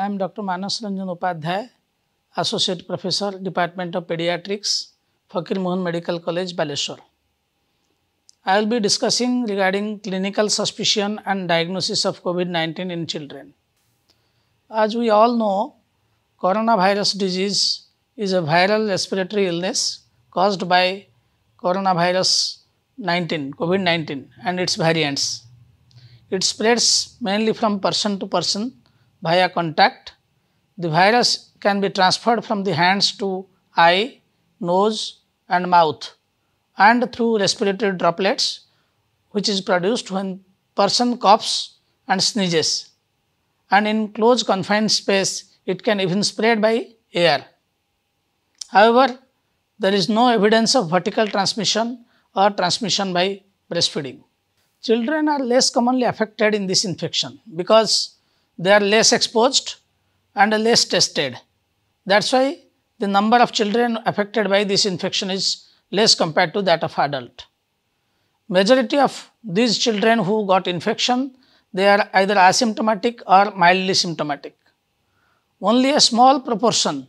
I am Dr. Manas Ranjan Upadhyay, Associate Professor, Department of Pediatrics, Fakir Mohan Medical College, Baleshwar. I will be discussing regarding clinical suspicion and diagnosis of COVID-19 in children. As we all know, coronavirus disease is a viral respiratory illness caused by coronavirus 19, COVID-19 and its variants. It spreads mainly from person to person via contact. The virus can be transferred from the hands to eye, nose and mouth and through respiratory droplets which is produced when person coughs and sneezes and in close confined space it can even spread by air. However, there is no evidence of vertical transmission or transmission by breastfeeding. Children are less commonly affected in this infection because they are less exposed and less tested. That is why the number of children affected by this infection is less compared to that of adult. Majority of these children who got infection, they are either asymptomatic or mildly symptomatic. Only a small proportion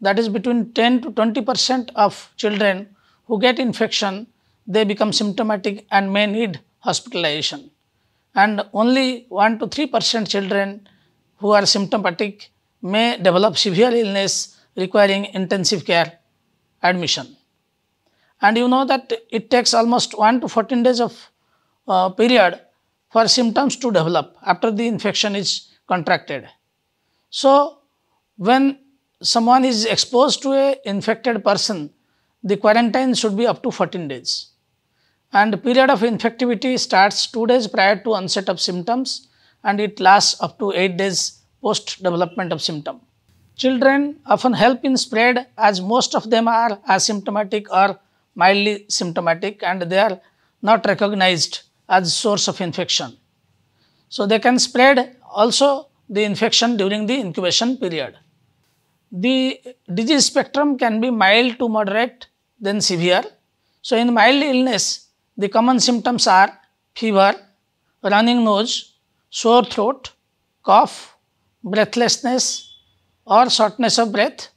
that is between 10 to 20 percent of children who get infection, they become symptomatic and may need hospitalization and only 1 to 3 percent children who are symptomatic may develop severe illness requiring intensive care admission. And you know that it takes almost 1 to 14 days of uh, period for symptoms to develop after the infection is contracted. So, when someone is exposed to a infected person, the quarantine should be up to 14 days and period of infectivity starts 2 days prior to onset of symptoms and it lasts up to 8 days post development of symptom. Children often help in spread as most of them are asymptomatic or mildly symptomatic and they are not recognized as source of infection. So, they can spread also the infection during the incubation period. The disease spectrum can be mild to moderate then severe. So, in mild illness the common symptoms are fever, running nose, sore throat, cough, breathlessness or shortness of breath,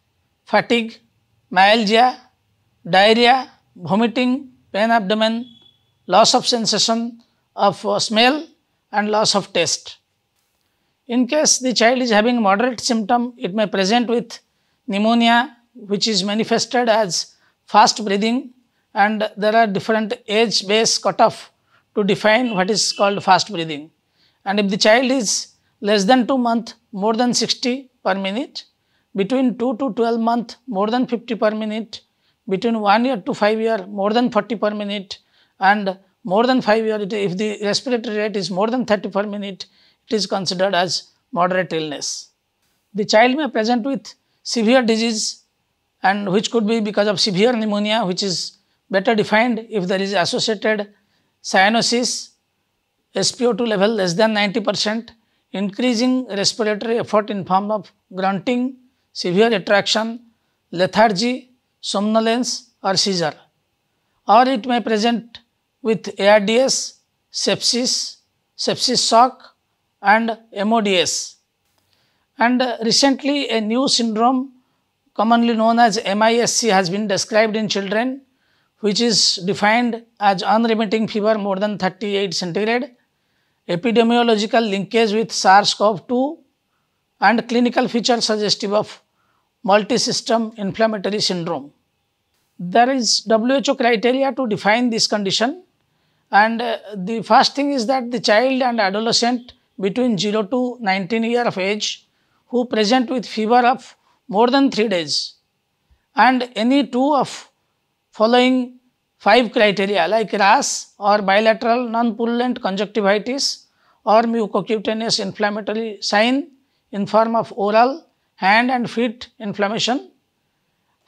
fatigue, myalgia, diarrhea, vomiting, pain abdomen, loss of sensation of smell and loss of taste. In case the child is having moderate symptom, it may present with pneumonia which is manifested as fast breathing, and there are different age based cutoff to define what is called fast breathing. And if the child is less than 2 month, more than 60 per minute, between 2 to 12 month, more than 50 per minute, between 1 year to 5 year, more than 40 per minute, and more than 5 year, if the respiratory rate is more than 30 per minute, it is considered as moderate illness. The child may present with severe disease and which could be because of severe pneumonia, which is better defined if there is associated cyanosis, SpO2 level less than 90 percent, increasing respiratory effort in form of grunting, severe attraction, lethargy, somnolence or seizure or it may present with ARDS, sepsis, sepsis shock and MODS. And recently a new syndrome commonly known as MISC has been described in children which is defined as unremitting fever more than 38 centigrade, epidemiological linkage with SARS-CoV-2 and clinical features suggestive of multisystem inflammatory syndrome. There is WHO criteria to define this condition and uh, the first thing is that the child and adolescent between 0 to 19 year of age who present with fever of more than 3 days and any two of following five criteria like RAS or bilateral non-purulent conjunctivitis or mucocutaneous inflammatory sign in form of oral, hand and feet inflammation,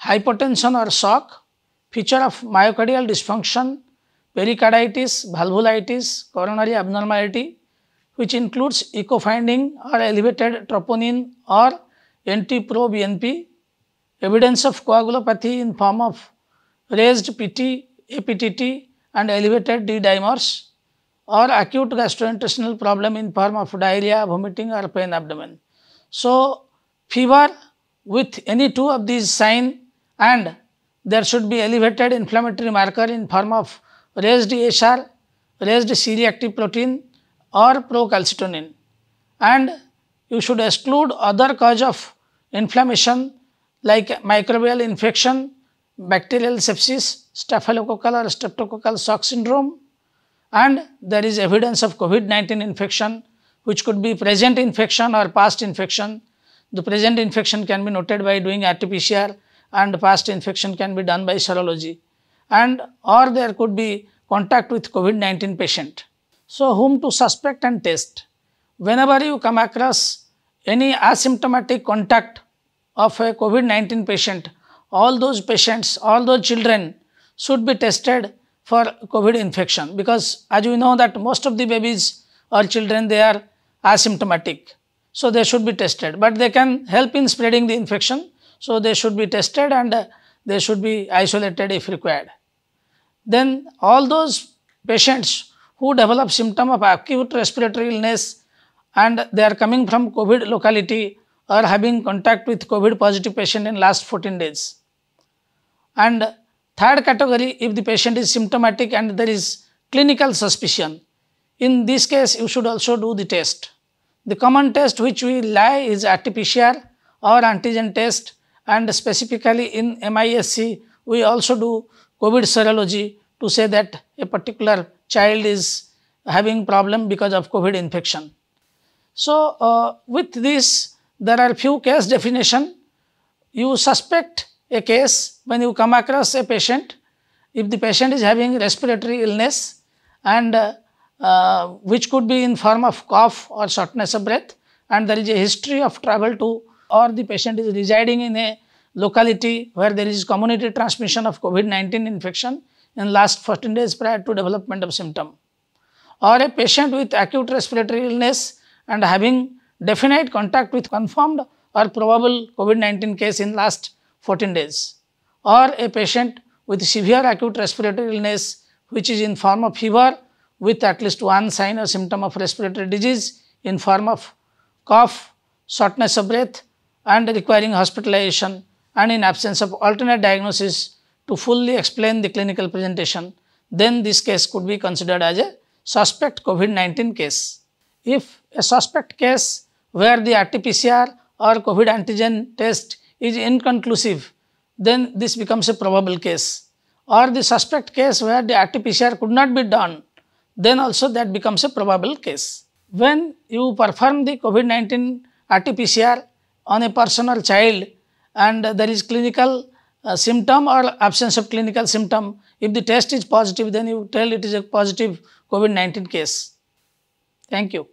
hypotension or shock, feature of myocardial dysfunction, pericarditis, valvulitis, coronary abnormality, which includes echo-finding or elevated troponin or NT-proBNP, evidence of coagulopathy in form of raised PT, APTT and elevated D-dimers or acute gastrointestinal problem in form of diarrhea, vomiting or pain abdomen. So, fever with any two of these signs and there should be elevated inflammatory marker in form of raised ASR, raised C-reactive protein or procalcitonin and you should exclude other cause of inflammation like microbial infection bacterial sepsis, staphylococcal or streptococcal shock syndrome and there is evidence of COVID-19 infection which could be present infection or past infection. The present infection can be noted by doing RT-PCR and past infection can be done by serology and or there could be contact with COVID-19 patient. So, whom to suspect and test? Whenever you come across any asymptomatic contact of a COVID-19 patient all those patients, all those children should be tested for COVID infection because as we know that most of the babies or children they are asymptomatic. So, they should be tested but they can help in spreading the infection. So, they should be tested and they should be isolated if required. Then all those patients who develop symptom of acute respiratory illness and they are coming from COVID locality or having contact with COVID positive patient in last 14 days. And third category, if the patient is symptomatic and there is clinical suspicion, in this case, you should also do the test. The common test which we lie is RT-PCR or antigen test and specifically in MISC, we also do COVID serology to say that a particular child is having problem because of COVID infection. So, uh, with this, there are few case definition. You suspect a case when you come across a patient, if the patient is having respiratory illness and uh, uh, which could be in form of cough or shortness of breath and there is a history of travel to or the patient is residing in a locality where there is community transmission of COVID-19 infection in last 14 days prior to development of symptom or a patient with acute respiratory illness and having definite contact with confirmed or probable COVID-19 case in last 14 days or a patient with severe acute respiratory illness which is in form of fever with at least one sign or symptom of respiratory disease in form of cough, shortness of breath and requiring hospitalization and in absence of alternate diagnosis to fully explain the clinical presentation, then this case could be considered as a suspect COVID-19 case. If a suspect case where the RT-PCR or COVID antigen test is inconclusive, then this becomes a probable case. Or the suspect case where the RT PCR could not be done, then also that becomes a probable case. When you perform the COVID-19 RT PCR on a person or child and there is clinical uh, symptom or absence of clinical symptom, if the test is positive, then you tell it is a positive COVID-19 case. Thank you.